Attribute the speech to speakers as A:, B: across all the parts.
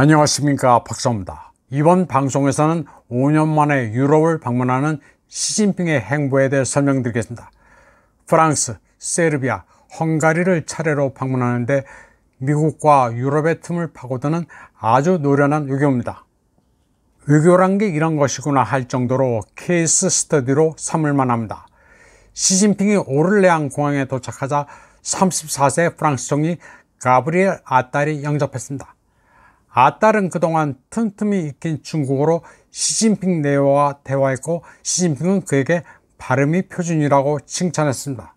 A: 안녕하십니까 박사입니다. 이번 방송에서는 5년 만에 유럽을 방문하는 시진핑의 행보에 대해 설명드리겠습니다. 프랑스, 세르비아, 헝가리를 차례로 방문하는데 미국과 유럽의 틈을 파고드는 아주 노련한 외교입니다. 외교란 게 이런 것이구나 할 정도로 케이스 스터디로 삼을 만합니다. 시진핑이 오를레앙 공항에 도착하자 34세 프랑스 총리 가브리엘 아딸이 영접했습니다. 아딸은 그동안 틈틈이 익힌 중국어로 시진핑 내와 대화했고 시진핑은 그에게 발음이 표준이라고 칭찬했습니다.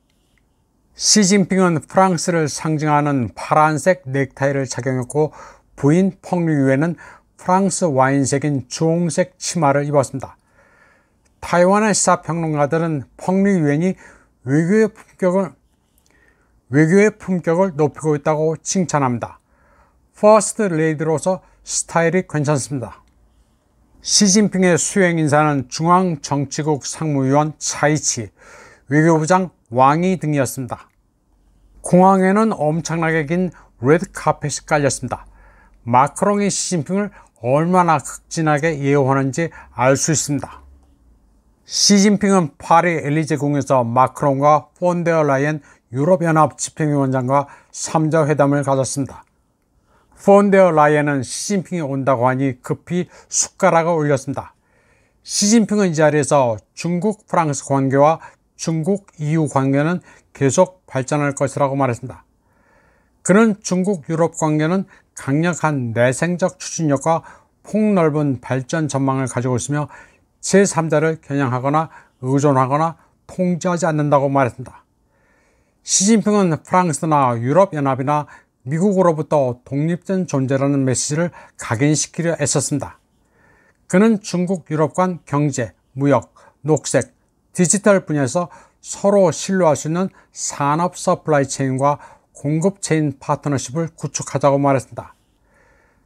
A: 시진핑은 프랑스를 상징하는 파란색 넥타이를 착용했고 부인 펑류유에는 프랑스 와인색인 주홍색 치마를 입었습니다. 타이완의 시사평론가들은 펑류유엔이 외교의 품격을 외교의 품격을 높이고 있다고 칭찬합니다. 퍼스트 레이드로서 스타일이 괜찮습니다. 시진핑의 수행 인사는 중앙정치국 상무위원 차이치, 외교부장 왕이 등이었습니다. 공항에는 엄청나게 긴 레드 카펫이 깔렸습니다. 마크롱이 시진핑을 얼마나 극진하게 예우하는지 알 수 있습니다. 시진핑은 파리 엘리제궁에서 마크롱과 폰데어 라이엔 유럽연합 집행위원장과 3자 회담을 가졌습니다. 폰데어 라이엔은 시진핑이 온다고 하니 급히 숟가락을 올렸습니다. 시진핑은 이 자리에서 중국 프랑스 관계와 중국 EU 관계는 계속 발전할 것이라고 말했습니다. 그는 중국 유럽 관계는 강력한 내생적 추진력과 폭넓은 발전 전망을 가지고 있으며 제3자를 겨냥하거나 의존하거나 통제하지 않는다고 말했습니다. 시진핑은 프랑스나 유럽연합이나 미국으로부터 독립된 존재라는 메시지를 각인시키려 애썼습니다. 그는 중국 유럽 간 경제, 무역, 녹색, 디지털 분야에서 서로 신뢰할 수 있는 산업 서플라이 체인과 공급 체인 파트너십을 구축하자고 말했습니다.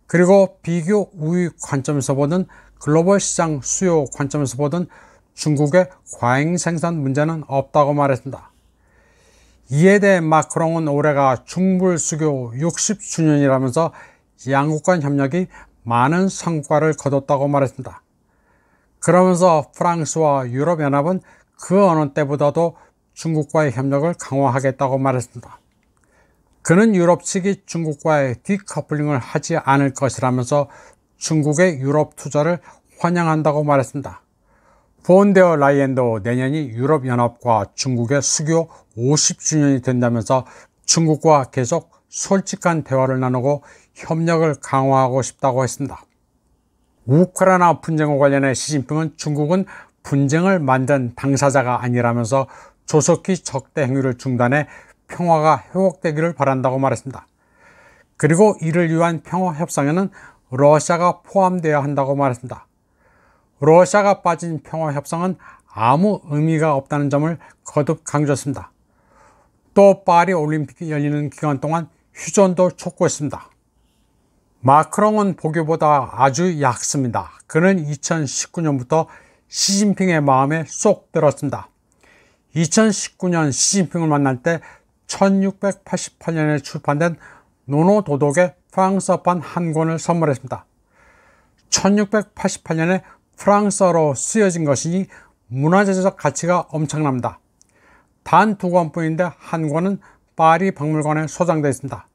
A: 그리고 비교 우위 관점에서 보든 글로벌 시장 수요 관점에서 보든 중국의 과잉 생산 문제는 없다고 말했습니다. 이에 대해 마크롱은 올해가 중불수교 60주년이라면서 양국 간 협력이 많은 성과를 거뒀다고 말했습니다. 그러면서 프랑스와 유럽연합은 그 어느 때보다도 중국과의 협력을 강화하겠다고 말했습니다. 그는 유럽 측이 중국과의 디커플링을 하지 않을 것이라면서 중국의 유럽 투자를 환영한다고 말했습니다. 본데어 라이엔도 내년이 유럽연합과 중국의 수교 50주년이 된다면서 중국과 계속 솔직한 대화를 나누고 협력을 강화하고 싶다고 했습니다. 우크라이나 분쟁과 관련해 시진핑은 중국은 분쟁을 만든 당사자가 아니라면서 조속히 적대 행위를 중단해 평화가 회복되기를 바란다고 말했습니다. 그리고 이를 위한 평화 협상에는 러시아가 포함되어야 한다고 말했습니다. 러시아가 빠진 평화협상은 아무 의미가 없다는 점을 거듭 강조했습니다. 또 파리 올림픽이 열리는 기간 동안 휴전도 촉구했습니다. 마크롱은 보기보다 아주 약습니다. 그는 2019년부터 시진핑의 마음에 쏙 들었습니다. 2019년 시진핑을 만날 때 1688년에 출판된 노노도독의 프랑스어판 한 권을 선물했습니다. 1688년에 프랑스어로 쓰여진 것이니 문화재적 가치가 엄청납니다. 단 두 권뿐인데 한 권은 파리 박물관에 소장되어 있습니다.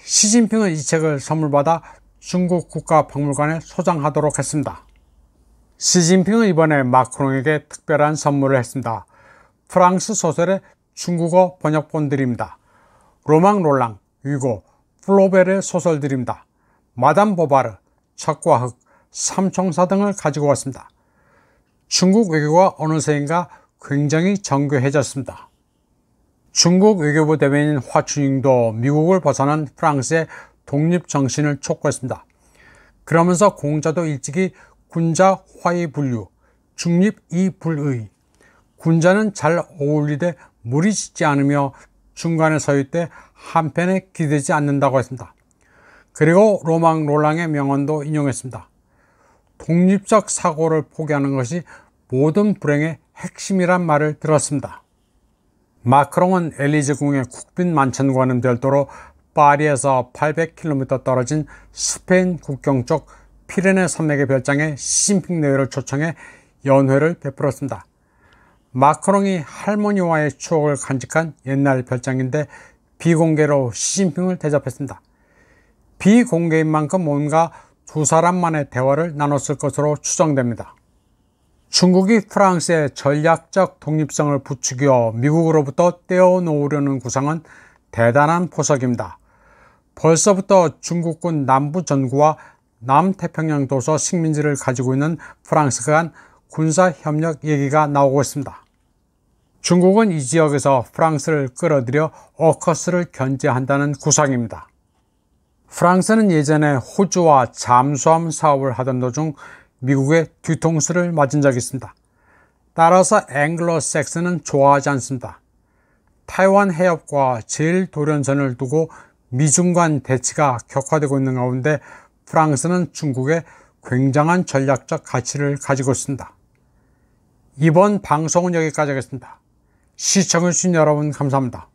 A: 시진핑은 이 책을 선물받아 중국 국가박물관에 소장하도록 했습니다. 시진핑은 이번에 마크롱에게 특별한 선물을 했습니다. 프랑스 소설의 중국어 번역본들입니다. 로망 롤랑, 위고, 플로베르 소설들입니다. 마담 보바르, 척과흑, 삼총사 등을 가지고 왔습니다. 중국 외교가 어느새인가 굉장히 정교해졌습니다. 중국 외교부 대변인 화춘잉도 미국을 벗어난 프랑스의 독립 정신을 촉구했습니다. 그러면서 공자도 일찍이 군자 화의 분류, 중립 이불의, 군자는 잘 어울리되 무리짓지 않으며 중간에 서 있되 한편에 기대지 않는다고 했습니다. 그리고 로망 롤랑의 명언도 인용했습니다. 독립적 사고를 포기하는 것이 모든 불행의 핵심이란 말을 들었습니다. 마크롱은 엘리즈궁의 국빈 만천과는 별도로 파리에서 800km 떨어진 스페인 국경 쪽 피레네 산맥의 별장에 시진핑 내외를 초청해 연회를 베풀었습니다. 마크롱이 할머니와의 추억을 간직한 옛날 별장인데 비공개로 시진핑을 대접했습니다. 비공개인 만큼 뭔가 두 사람만의 대화를 나눴을 것으로 추정됩니다. 중국이 프랑스의 전략적 독립성을 부추겨 미국으로부터 떼어놓으려는 구상은 대단한 포석입니다. 벌써부터 중국군 남부 전구와 남태평양 도서 식민지를 가지고 있는 프랑스 간 군사협력 얘기가 나오고 있습니다. 중국은 이 지역에서 프랑스를 끌어들여 어커스를 견제한다는 구상입니다. 프랑스는 예전에 호주와 잠수함 사업을 하던 도중 미국의 뒤통수를 맞은 적이 있습니다. 따라서 앵글로 색스는 좋아하지 않습니다. 타이완 해협과 제일 도련선을 두고 미중 간 대치가 격화되고 있는 가운데 프랑스는 중국에 굉장한 전략적 가치를 가지고 있습니다. 이번 방송은 여기까지 하겠습니다. 시청해주신 여러분 감사합니다.